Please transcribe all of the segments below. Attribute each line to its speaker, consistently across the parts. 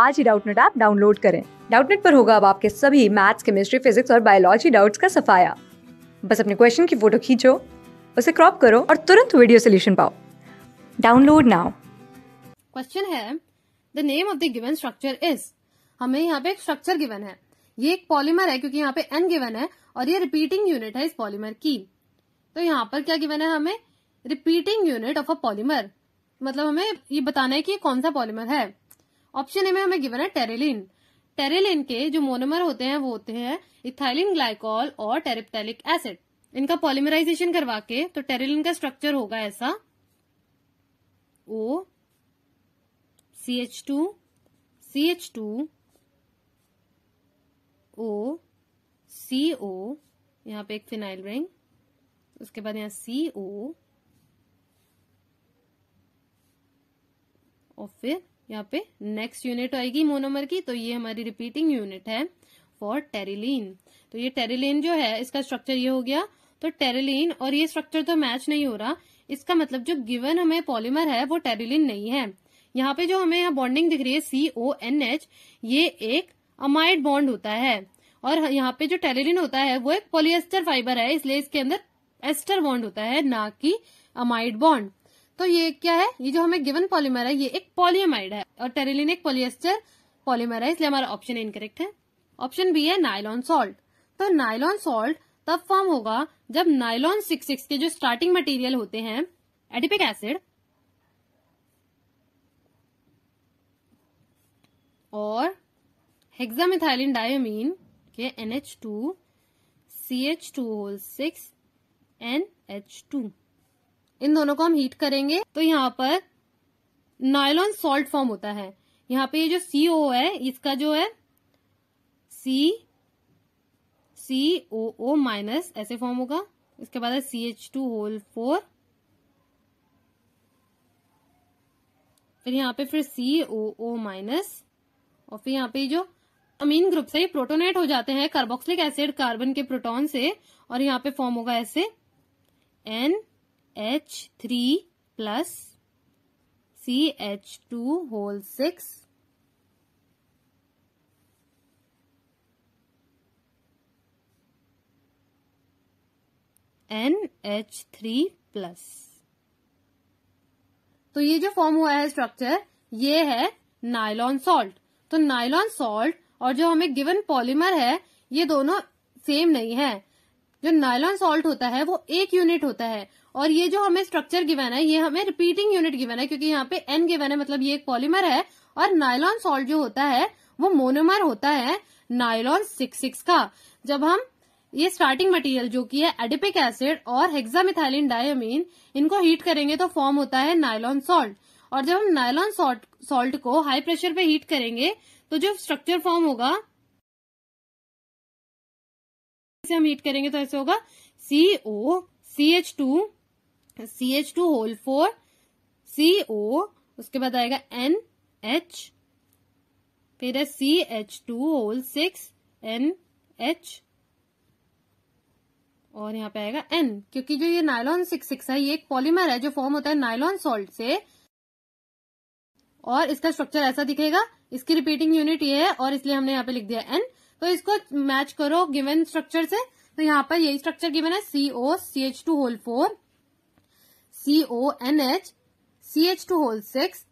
Speaker 1: आज ही Doubtnut app download करें डाउटनेट पर होगा अब आपके सभी मैथ्स केमिस्ट्री फिजिक्स और बायोलॉजी डाउट्स का सफाया बस अपने क्वेश्चन की फोटो खींचो उसे क्रॉप करो और तुरंत वीडियो सोल्यूशन पाओ डाउनलोड नाउ क्वेश्चन है the name of the given structure is हमें यहाँ पे एक स्ट्रक्चर गिवन है ये एक पॉलीमर है क्योंकि यहाँ पे एन गिवन है और ये रिपीटिंग यूनिट है इस पॉलीमर की तो यहाँ पर क्या गिवन है हमें repeating unit of a polymer मतलब हमें ये बताना है कि ये कौन सा पॉलीमर है ऑप्शन ए में हमें गिवन है टेरेलिन टेरेलिन के जो मोनोमर होते हैं वो होते हैं इथाइलिन ग्लाइकोल और टेरिप्टेलिक एसिड इनका पॉलीमराइजेशन करवा के तो टेरेलिन का स्ट्रक्चर होगा ऐसा O C H two C H two O C O यहाँ पे एक फिनाइल रिंग उसके बाद यहाँ सी ओ और फिर यहाँ पे नेक्स्ट यूनिट आएगी मोनोमर की तो ये हमारी रिपीटिंग यूनिट है फॉर टेरिलीन तो ये टेरिलीन जो है इसका स्ट्रक्चर ये हो गया तो टेरिलीन और ये स्ट्रक्चर तो मैच नहीं हो रहा इसका मतलब जो गिवन हमें पॉलीमर है वो टेरिलीन नहीं है यहाँ पे जो हमें यहाँ बॉन्डिंग दिख रही है सी ओ एन एच ये एक अमाइड बॉन्ड होता है और यहाँ पे जो टेरिलीन होता है वो एक पोलियस्टर फाइबर है इसलिए इसके अंदर एस्टर बॉन्ड होता है ना कि अमाइड बॉन्ड तो ये क्या है ये जो हमें गिवन पॉलीमर है ये एक पॉलीमाइड है और टेरेलिन एक पॉलिएस्टर पॉलीमर है इसलिए हमारा ऑप्शन इनकरेक्ट है ऑप्शन बी है नाइलॉन सॉल्ट तो नाइलॉन सॉल्ट तब फॉर्म होगा जब नाइलॉन सिक्स सिक्स के जो स्टार्टिंग मटेरियल होते हैं एडिपिक एसिड और हेक्सामिथाइलिन डायोमीन के N H two C H two whole six N H two इन दोनों को हम हीट करेंगे तो यहाँ पर नायलॉन सॉल्ट फॉर्म होता है यहाँ पे ये जो सी ओ है इसका जो है सी सी ओ ओ माइनस ऐसे फॉर्म होगा इसके बाद है C H two whole four फिर यहाँ पे फिर सी ओ ओ माइनस और फिर यहाँ पे जो अमीन ग्रुप से ये प्रोटोनेट हो जाते हैं कार्बोक्सिलिक एसिड कार्बन के प्रोटोन से और यहाँ पे फॉर्म होगा ऐसे N H three plus C H two whole six N H three plus तो ये जो फॉर्म हुआ है स्ट्रक्चर ये है नाइलॉन सॉल्ट तो नाइलॉन सॉल्ट और जो हमें गिवन पॉलीमर है ये दोनों सेम नहीं है जो नायलॉन सॉल्ट होता है वो एक यूनिट होता है और ये जो हमें स्ट्रक्चर गिवन है ये हमें रिपीटिंग यूनिट गिवन है क्योंकि यहाँ पे एन गिवन है मतलब ये एक पॉलीमर है और नायलॉन सॉल्ट जो होता है वो मोनोमर होता है नायलॉन सिक्स सिक्स का जब हम ये स्टार्टिंग मटेरियल जो कि है एडिपिक एसिड और हेक्सामिथाइलिन डायमीन इनको हीट करेंगे तो फॉर्म होता है नायलॉन सॉल्ट और जब हम नायलॉन सॉल्ट सॉल्ट को हाई प्रेशर पे हीट करेंगे तो जो स्ट्रक्चर फॉर्म होगा से हम हीट करेंगे तो ऐसे होगा C O C H two C H two whole four C O उसके बाद आएगा एन एच फिर है C H two whole six N H और यहाँ पे आएगा एन क्योंकि जो ये नायलॉन सिक्स सिक्स है ये एक पॉलीमर है जो फॉर्म होता है नायलॉन सॉल्ट से और इसका स्ट्रक्चर ऐसा दिखेगा इसकी रिपीटिंग यूनिट ये है और इसलिए हमने यहाँ पे लिख दिया एन तो इसको मैच करो गिवन स्ट्रक्चर से तो यहाँ पर यही स्ट्रक्चर गिवन है C O C H two whole four C O N H C H two whole six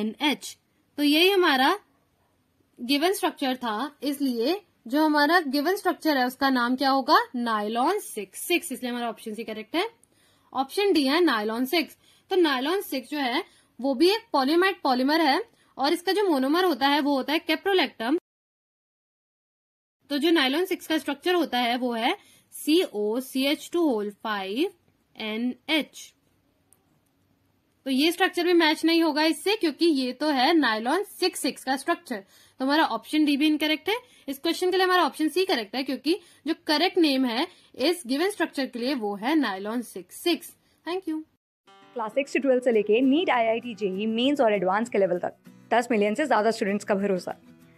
Speaker 1: N H तो यही हमारा गिवन स्ट्रक्चर था इसलिए जो हमारा गिवन स्ट्रक्चर है उसका नाम क्या होगा नायलॉन सिक्स सिक्स इसलिए हमारा ऑप्शन सी करेक्ट है ऑप्शन डी है नायलॉन सिक्स तो नायलॉन सिक्स जो है वो भी एक पॉलीमेट पॉलीमर है और इसका जो मोनोमर होता है वो होता है कैप्रोलेक्टम तो जो नाइलॉन सिक्स का स्ट्रक्चर होता है वो है C O C H two whole five N H तो ये स्ट्रक्चर भी मैच नहीं होगा इससे क्योंकि ये तो है नाइलॉन सिक्स सिक्स का स्ट्रक्चर तो हमारा ऑप्शन डी भी इनकरेक्ट है इस क्वेश्चन के लिए हमारा ऑप्शन सी करेक्ट है क्योंकि जो करेक्ट नेम है इस गिवन स्ट्रक्चर के लिए वो है nylon six six thank you class six से ट्वेल्थ से लेके NEET I I T JEE Mains और एडवांस के लेवल तक दस मिलियन से ज्यादा स्टूडेंट्स का भरोसा